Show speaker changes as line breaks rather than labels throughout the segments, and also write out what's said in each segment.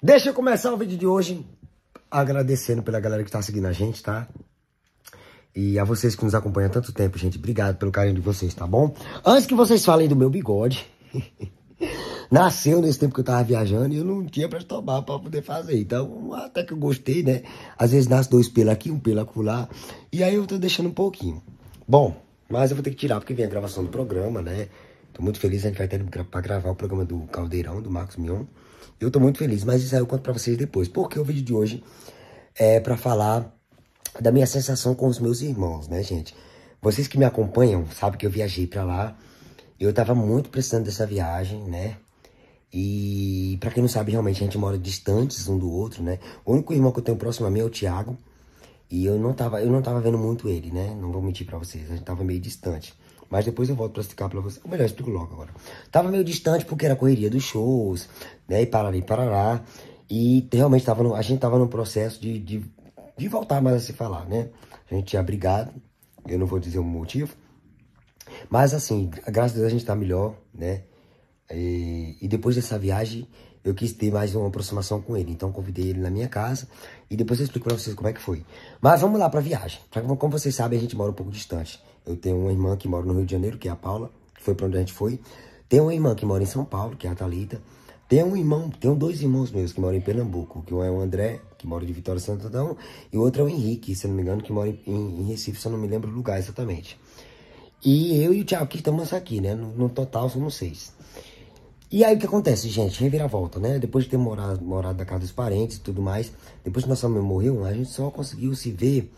Deixa eu começar o vídeo de hoje agradecendo pela galera que tá seguindo a gente, tá? E a vocês que nos acompanham há tanto tempo, gente, obrigado pelo carinho de vocês, tá bom? Antes que vocês falem do meu bigode, nasceu nesse tempo que eu tava viajando e eu não tinha pra tomar pra poder fazer. Então, até que eu gostei, né? Às vezes nasce dois pelos aqui, um pelo acolá, e aí eu tô deixando um pouquinho. Bom, mas eu vou ter que tirar porque vem a gravação do programa, né? Tô muito feliz, a gente vai ter pra gravar o programa do Caldeirão, do Marcos Mion. Eu tô muito feliz, mas isso aí eu conto pra vocês depois. Porque o vídeo de hoje é para falar da minha sensação com os meus irmãos, né, gente? Vocês que me acompanham sabem que eu viajei para lá. Eu tava muito precisando dessa viagem, né? E para quem não sabe, realmente a gente mora distantes um do outro, né? O único irmão que eu tenho próximo a mim é o Thiago. E eu não tava, eu não tava vendo muito ele, né? Não vou mentir para vocês, a gente tava meio distante. Mas depois eu volto pra explicar pra você. Ou melhor, explico logo agora. Tava meio distante porque era correria dos shows, né? E para parará. E realmente tava no, a gente tava no processo de, de, de voltar mais a se falar, né? A gente tinha brigado, eu não vou dizer o motivo. Mas assim, graças a Deus a gente tá melhor, né? E, e depois dessa viagem, eu quis ter mais uma aproximação com ele. Então convidei ele na minha casa e depois eu explico pra vocês como é que foi. Mas vamos lá pra viagem. Como vocês sabem, a gente mora um pouco distante. Eu tenho uma irmã que mora no Rio de Janeiro, que é a Paula, que foi pra onde a gente foi. Tem uma irmã que mora em São Paulo, que é a Thalita. Tem um irmão, tem dois irmãos meus que moram em Pernambuco, que um é o André, que mora de Vitória Santandão, e o outro é o Henrique, se eu não me engano, que mora em, em, Recife, se eu não me lembro o lugar exatamente. E eu e o Thiago que estamos aqui, né? No, no total somos seis. E aí o que acontece, gente? Reviravolta, né? Depois de ter morado, morado na casa dos parentes e tudo mais, depois que nossa mãe morreu, a gente só conseguiu se ver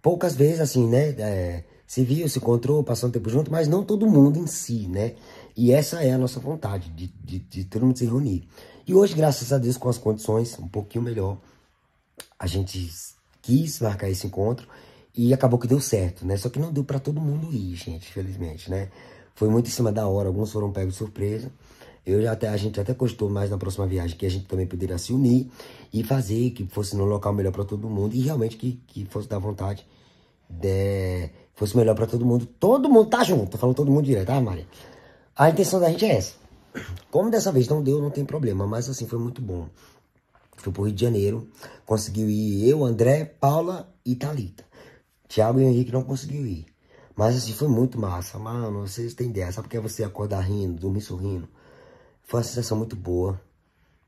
poucas vezes, assim, né? É, se viu, se encontrou, passou um tempo junto, mas não todo mundo em si, né? E essa é a nossa vontade, de, de, de todo mundo se reunir. E hoje, graças a Deus, com as condições um pouquinho melhor, a gente quis marcar esse encontro e acabou que deu certo, né? Só que não deu para todo mundo ir, gente, felizmente, né? Foi muito em cima da hora, alguns foram pegos de surpresa. Eu já até, a gente até gostou mais na próxima viagem que a gente também poderia se unir e fazer que fosse num local melhor para todo mundo e realmente que, que fosse da vontade, de, fosse melhor para todo mundo. Todo mundo tá junto, tô falando todo mundo direto, tá, Maria? A intenção da gente é essa. Como dessa vez não deu, não tem problema, mas assim, foi muito bom. Fui pro Rio de Janeiro, conseguiu ir eu, André, Paula e Thalita. Tiago e Henrique não conseguiu ir. Mas assim, foi muito massa, mano, vocês têm ideia, sabe o que é você acordar rindo, dormir sorrindo? Foi uma sensação muito boa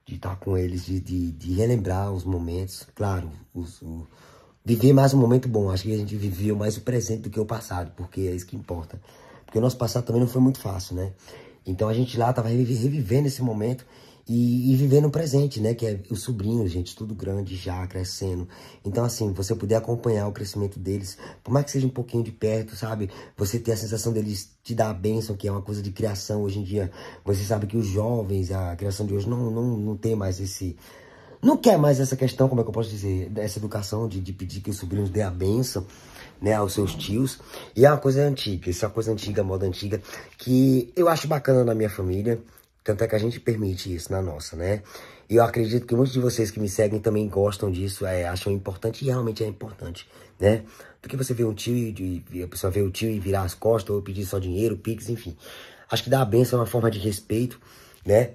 de estar com eles, de, de, de relembrar os momentos, claro, os, o, viver mais um momento bom, acho que a gente viveu mais o presente do que o passado, porque é isso que importa, porque o nosso passado também não foi muito fácil, né? Então a gente lá tava revivendo esse momento e, e viver no presente, né? Que é o sobrinho, gente, tudo grande já, crescendo. Então, assim, você poder acompanhar o crescimento deles, por mais que seja um pouquinho de perto, sabe? Você ter a sensação deles te dar a bênção, que é uma coisa de criação hoje em dia. Você sabe que os jovens, a criação de hoje, não, não, não tem mais esse não quer mais essa questão, como é que eu posso dizer, dessa educação de, de pedir que os sobrinhos dê a bênção, né, aos seus tios. E é uma coisa antiga, isso é uma coisa antiga, moda antiga, que eu acho bacana na minha família. Tanto é que a gente permite isso na nossa, né? E eu acredito que muitos de vocês que me seguem também gostam disso, é, acham importante e realmente é importante, né? Porque você vê um tio e, e a pessoa vê o tio e virar as costas ou pedir só dinheiro, pix, enfim. Acho que dar a benção é uma forma de respeito, né?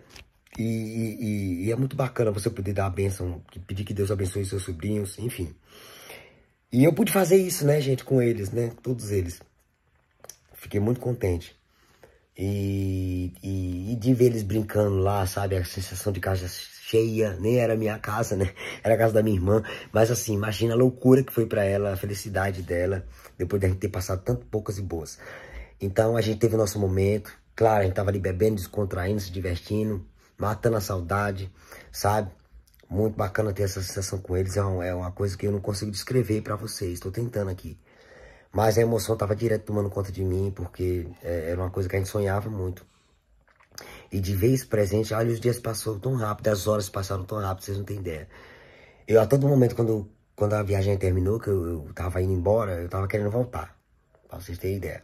E, e, e é muito bacana você poder dar a benção, pedir que Deus abençoe seus sobrinhos, enfim. E eu pude fazer isso, né, gente, com eles, né? Todos eles. Fiquei muito contente. E, e, e, de ver eles brincando lá, sabe? A sensação de casa cheia, nem era minha casa, né? Era a casa da minha irmã. Mas assim, imagina a loucura que foi para ela, a felicidade dela, depois da de gente ter passado tanto poucas e boas. Então a gente teve o nosso momento. Claro, a gente tava ali bebendo, descontraindo, se divertindo, matando a saudade, sabe? Muito bacana ter essa sensação com eles. É uma, é uma coisa que eu não consigo descrever para vocês. Tô tentando aqui. Mas a emoção estava direto tomando conta de mim, porque é, era uma coisa que a gente sonhava muito. E de vez presente, olha, os dias passaram tão rápido, as horas passaram tão rápido, vocês não têm ideia. Eu, a todo momento, quando, quando a viagem terminou, que eu, eu tava indo embora, eu tava querendo voltar. Pra vocês terem ideia.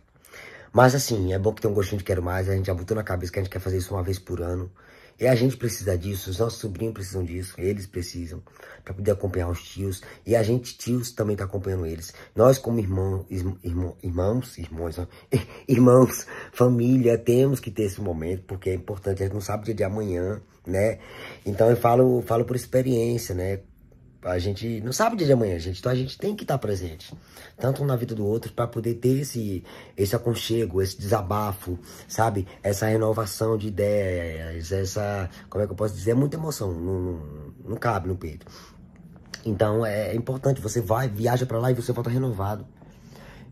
Mas assim, é bom que tem um gostinho de quero mais, a gente já botou na cabeça que a gente quer fazer isso uma vez por ano. E a gente precisa disso, os nossos sobrinhos precisam disso, eles precisam, para poder acompanhar os tios. E a gente, tios, também está acompanhando eles. Nós, como irmão, irmão, irmãos, irmãos, irmãos, família, temos que ter esse momento, porque é importante, a gente não sabe o dia de amanhã, né? Então eu falo, falo por experiência, né? a gente não sabe o dia de amanhã, gente. Então a gente tem que estar presente, tanto na vida do outro, para poder ter esse, esse aconchego, esse desabafo, sabe? Essa renovação de ideias, essa. Como é que eu posso dizer? É muita emoção, não, não, não cabe no peito. Então é, é importante, você vai, viaja para lá e você volta renovado.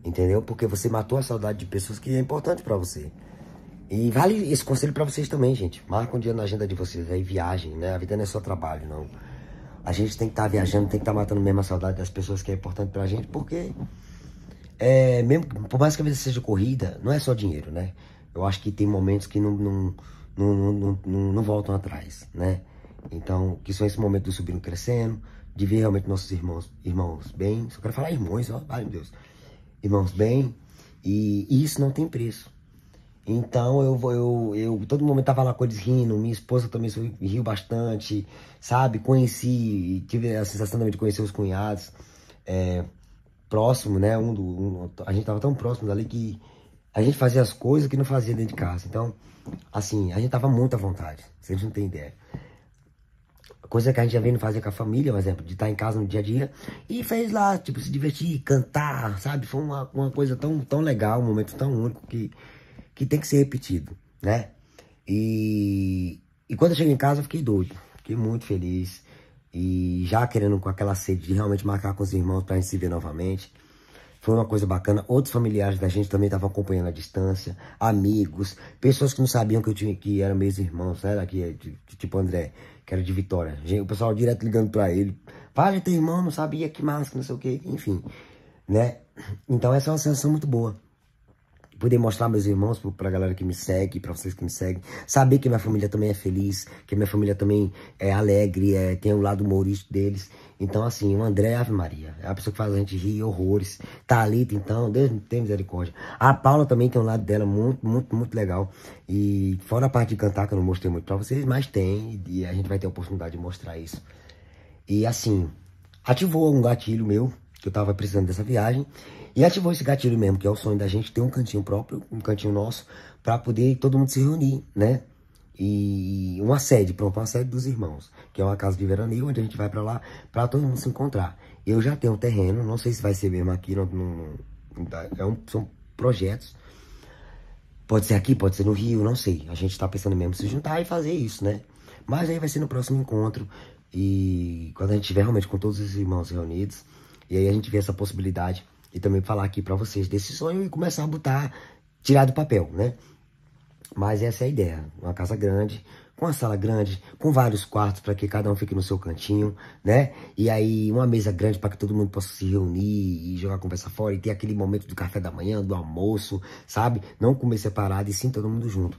Entendeu? Porque você matou a saudade de pessoas que é importante para você. E vale esse conselho para vocês também, gente. Marca um dia na agenda de vocês aí, viagem, né? A vida não é só trabalho, não. A gente tem que estar tá viajando, tem que estar tá matando mesmo a saudade das pessoas que é importante pra gente, porque é, mesmo, por mais que a vida seja corrida, não é só dinheiro, né? Eu acho que tem momentos que não, não, não, não, não, não voltam atrás, né? Então, que são esse momento do subindo crescendo, de ver realmente nossos irmãos, irmãos bem. Só quero falar irmãos, ó, ai meu Deus. Irmãos bem. E, e isso não tem preço. Então eu eu, eu todo momento tava lá com eles rindo, minha esposa também riu bastante, sabe? Conheci, tive a sensação também de conhecer os cunhados é, próximo, né? Um do, um, a gente tava tão próximo dali que a gente fazia as coisas que não fazia dentro de casa. Então, assim, a gente tava muito à vontade, vocês não têm ideia. Coisa que a gente já vem fazer com a família, por exemplo, de estar tá em casa no dia a dia. E fez lá, tipo, se divertir, cantar, sabe? Foi uma, uma coisa tão, tão legal, um momento tão único que que tem que ser repetido, né? E, e quando eu cheguei em casa, eu fiquei doido, fiquei muito feliz. E já querendo com aquela sede de realmente marcar com os irmãos pra gente se ver novamente. Foi uma coisa bacana. Outros familiares da gente também estavam acompanhando à distância. Amigos, pessoas que não sabiam que eu tinha que eram meus irmãos, né? Daqui, tipo André, que era de Vitória. O pessoal direto ligando pra ele. Fala, teu irmão, não sabia que máscara, não sei o que, enfim, né? Então essa é uma sensação muito boa poder mostrar meus irmãos, pra galera que me segue, pra vocês que me seguem, saber que minha família também é feliz, que minha família também é alegre, é, tem o um lado humorístico deles. Então, assim, o André é Ave Maria, é a pessoa que faz a gente rir horrores. talita tá então, Deus tem misericórdia. A Paula também tem um lado dela muito, muito, muito legal. E fora a parte de cantar, que eu não mostrei muito pra vocês, mas tem, e a gente vai ter a oportunidade de mostrar isso. E assim, ativou um gatilho meu, que eu tava precisando dessa viagem. E ativou esse gatilho mesmo, que é o sonho da gente ter um cantinho próprio, um cantinho nosso, para poder todo mundo se reunir, né? E uma sede, pronto, uma sede dos irmãos, que é uma casa de veraneio, onde a gente vai para lá para todo mundo se encontrar. Eu já tenho um terreno, não sei se vai ser mesmo aqui, não, não, é um, são projetos. Pode ser aqui, pode ser no Rio, não sei. A gente tá pensando mesmo se juntar e fazer isso, né? Mas aí vai ser no próximo encontro. E quando a gente tiver realmente com todos os irmãos reunidos, e aí a gente vê essa possibilidade e também falar aqui para vocês desse sonho e começar a botar, tirar do papel, né? Mas essa é a ideia, uma casa grande, com uma sala grande, com vários quartos para que cada um fique no seu cantinho, né? E aí uma mesa grande para que todo mundo possa se reunir e jogar conversa fora e ter aquele momento do café da manhã, do almoço, sabe? Não comer separado e sim todo mundo junto.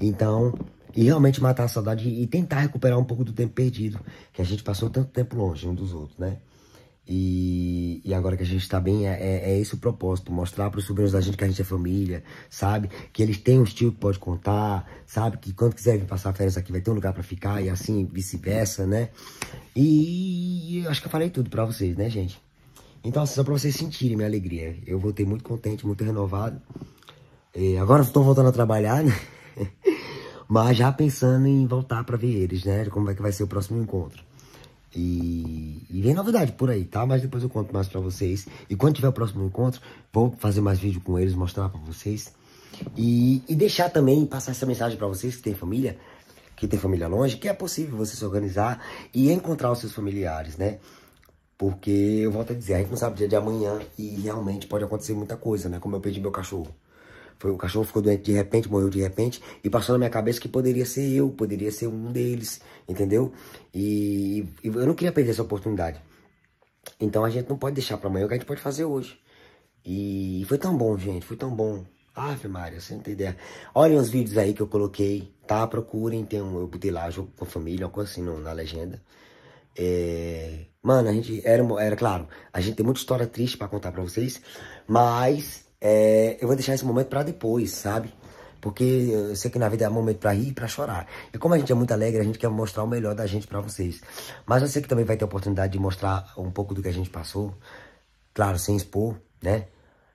Então, e realmente matar a saudade e tentar recuperar um pouco do tempo perdido que a gente passou tanto tempo longe um dos outros, né? E, e agora que a gente tá bem, é, é, é esse o propósito: mostrar para os sobrinhos da gente que a gente é família, sabe? Que eles têm um tio que pode contar, sabe? Que quando quiser vir passar férias aqui vai ter um lugar para ficar e assim vice-versa, né? E acho que eu falei tudo para vocês, né, gente? Então, assim, só para vocês sentirem minha alegria. Eu voltei muito contente, muito renovado. E é, agora estou voltando a trabalhar, né? Mas já pensando em voltar para ver eles, né? Como é que vai ser o próximo encontro. E, e vem novidade por aí, tá? Mas depois eu conto mais pra vocês. E quando tiver o próximo encontro, vou fazer mais vídeo com eles, mostrar pra vocês. E, e deixar também, passar essa mensagem pra vocês que tem família, que tem família longe, que é possível você se organizar e encontrar os seus familiares, né? Porque eu volto a dizer, a gente não sabe o dia de amanhã e realmente pode acontecer muita coisa, né? Como eu perdi meu cachorro. Foi cachorro ficou doente de repente, morreu de repente, e passou na minha cabeça que poderia ser eu, poderia ser um deles, entendeu? E, e eu não queria perder essa oportunidade. Então a gente não pode deixar para amanhã o que a gente pode fazer hoje. E foi tão bom, gente, foi tão bom. Ave Maria, você não tem ideia. Olhem os vídeos aí que eu coloquei, tá? Procurem, tem um, eu botei lá, jogo com a família, uma coisa assim no, na legenda. É... Mano, a gente era, era claro, a gente tem muita história triste para contar para vocês, mas é, eu vou deixar esse momento para depois, sabe? Porque eu sei que na vida é momento para rir e para chorar. E como a gente é muito alegre, a gente quer mostrar o melhor da gente para vocês. Mas eu sei que também vai ter a oportunidade de mostrar um pouco do que a gente passou. Claro, sem expor, né?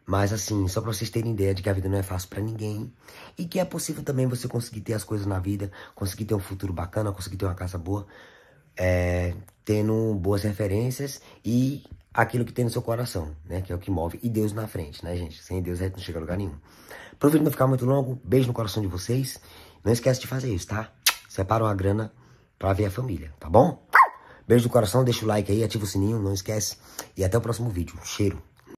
Mas assim, só para vocês terem ideia de que a vida não é fácil para ninguém e que é possível também você conseguir ter as coisas na vida, conseguir ter um futuro bacana, conseguir ter uma casa boa, é, tendo boas referências e aquilo que tem no seu coração, né? Que é o que move. E Deus na frente, né, gente? Sem Deus a gente não chega a lugar nenhum. Para não ficar muito longo, beijo no coração de vocês. Não esquece de fazer isso, tá? Separa uma grana para ver a família, tá bom? Beijo no coração, deixa o like aí, ativa o sininho, não esquece. E até o próximo vídeo. Cheiro.